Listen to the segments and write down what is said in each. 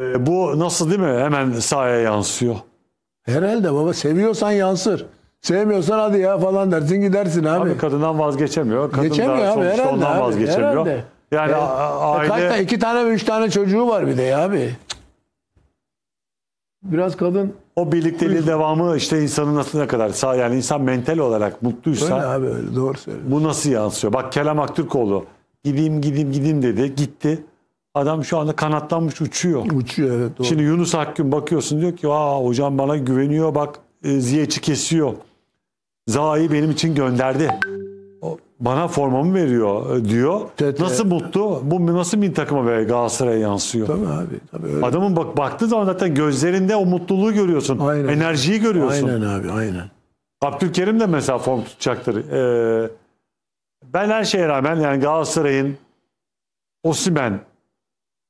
E, bu nasıl değil mi? Hemen sahaya yansıyor. Herhalde baba seviyorsan yansır. Sevmiyorsan hadi ya falan dersin gidersin abi. Abi kadından vazgeçemiyor. Kadın Geçemiyor da abi sonuçta herhalde ondan abi, vazgeçemiyor. herhalde. Yani e, e aile... Kaç tane, iki tane ve üç tane çocuğu var bir de ya abi. Biraz kadın... O birlikteliği devamı işte insanın nasıl ne kadar sağ yani insan mental olarak mutluysa... Öyle abi öyle doğru söylüyorsun. Bu nasıl yansıyor? Bak Kerem Aktürkoğlu gideyim gideyim gideyim dedi gitti. Adam şu anda kanatlanmış uçuyor. Uçuyor evet doğru. Şimdi Yunus Akgün bakıyorsun diyor ki aa hocam bana güveniyor bak e, Ziyeç'i kesiyor. Zaha'yı benim için gönderdi. bana formamı veriyor e, diyor. Tete. Nasıl mutlu? Bu nasıl bir takıma ve Galatasaray'a yansıyor? Tabii abi. Tabii öyle. Adamın bak baktığı zaman zaten gözlerinde o mutluluğu görüyorsun. Aynen. Enerjiyi görüyorsun. Aynen abi aynen. Abdülkerim de mesela form tutacaktır. Ee, ben her şeye rağmen yani Galatasaray'ın Osimen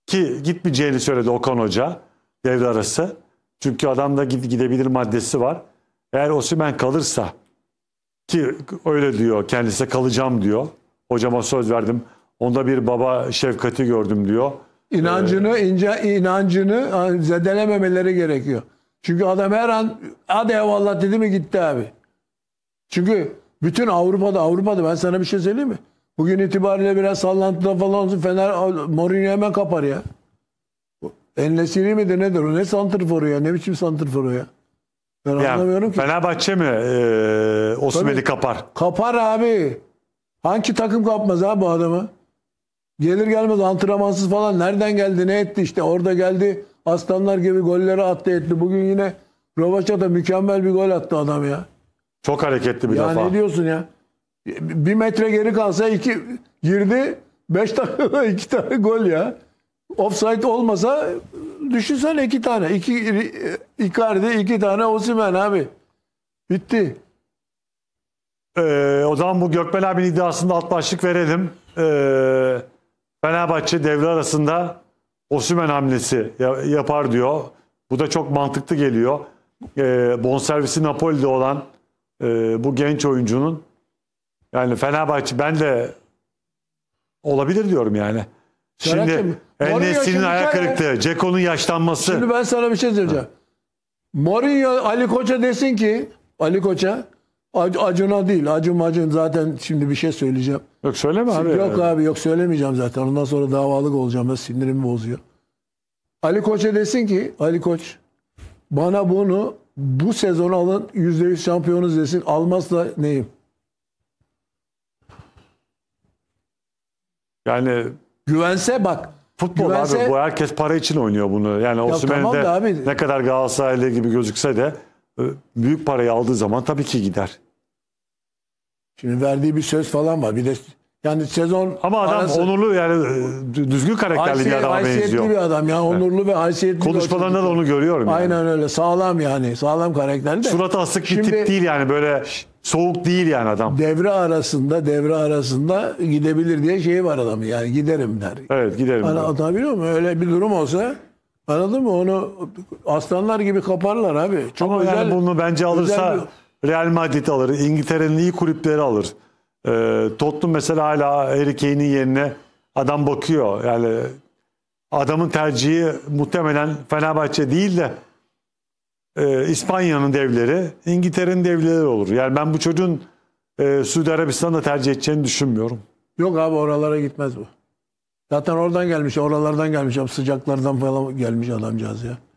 ki gitmeyeceğini söyledi Okan Hoca devre arası. Çünkü adamda gidebilir maddesi var. Eğer Osimen kalırsa ki öyle diyor kendisi kalacağım diyor. Hocama söz verdim. Onda bir baba şefkati gördüm diyor. İnancını ee, ince inancını zedelememeleri gerekiyor. Çünkü adam her an hadi eyvallah dedi mi gitti abi. Çünkü bütün Avrupa'da Avrupa'da ben sana bir şey söyleyeyim mi? Bugün itibariyle biraz sallantıda falan olsun Fener Mourinho hemen kapar ya. Ennesini midir nedir o? Ne santrforu ya? Ne biçim santrforu ya? Ben ya, anlamıyorum ki. Fenerbahçe mi ee, Osman'ı kapar? Kapar abi. Hangi takım kapmaz abi bu adamı? Gelir gelmez antrenmansız falan nereden geldi ne etti işte orada geldi aslanlar gibi golleri attı etti. Bugün yine Rovaç'a da mükemmel bir gol attı adam ya. Çok hareketli bir ya defa. Ya ne diyorsun ya? Bir metre geri kalsa iki girdi. Beş dakikada iki tane gol ya. Offside olmasa düşünsene iki tane. İki, Icardi iki tane Osimhen abi. Bitti. Ee, o zaman bu Gökmen abinin iddiasında alt başlık verelim. Ee, Fenerbahçe devre arasında Osimhen hamlesi yapar diyor. Bu da çok mantıklı geliyor. Ee, bonservisi Napoli'de olan e, bu genç oyuncunun yani Fenerbahçe ben de olabilir diyorum yani. Şimdi Mourinho Enes'in şimdi ayak hikaye- kırıklığı, Ceko'nun yaşlanması. Şimdi ben sana bir şey söyleyeceğim. Mourinho Ali Koç'a desin ki Ali Koç'a Ac- Acun'a değil. Acun Acun zaten şimdi bir şey söyleyeceğim. Yok söyleme abi. Yok abi yok söylemeyeceğim zaten. Ondan sonra davalık olacağım. Ben sinirimi bozuyor. Ali Koç'a desin ki Ali Koç bana bunu bu sezon alın %100 şampiyonuz desin. Almazsa neyim? Yani güvense bak futbol güvense, abi bu herkes para için oynuyor bunu. Yani Osimhen tamam de abi. ne kadar Galatasaraylı gibi gözükse de e, büyük parayı aldığı zaman tabii ki gider. Şimdi verdiği bir söz falan var. Bir de yani sezon Ama adam arası, onurlu yani e, düzgün karakterli bir adam benziyor. Haysiyetli bir adam yani onurlu evet. ve haysiyetli. Konuşmalarında da onu görüyorum yani. Aynen öyle. Sağlam yani. Sağlam karakterli de. Surat asık bir Şimdi, tip değil yani böyle Soğuk değil yani adam. Devre arasında devre arasında gidebilir diye şey var adamı yani giderim der. Evet giderim. Ana, yani. Anlatabiliyor muyum? Öyle bir durum olsa anladın mı onu aslanlar gibi kaparlar abi. Çok Ama özel, yani bunu bence alırsa bir... Real Madrid alır. İngiltere'nin iyi kulüpleri alır. Ee, Tottenham mesela hala Harry Kane'in yerine adam bakıyor. Yani adamın tercihi muhtemelen Fenerbahçe değil de e, İspanya'nın devleri, İngiltere'nin devleri olur. Yani ben bu çocuğun e, Suudi Arabistan'da tercih edeceğini düşünmüyorum. Yok abi oralara gitmez bu. Zaten oradan gelmiş, oralardan gelmiş. Sıcaklardan falan gelmiş adamcağız ya.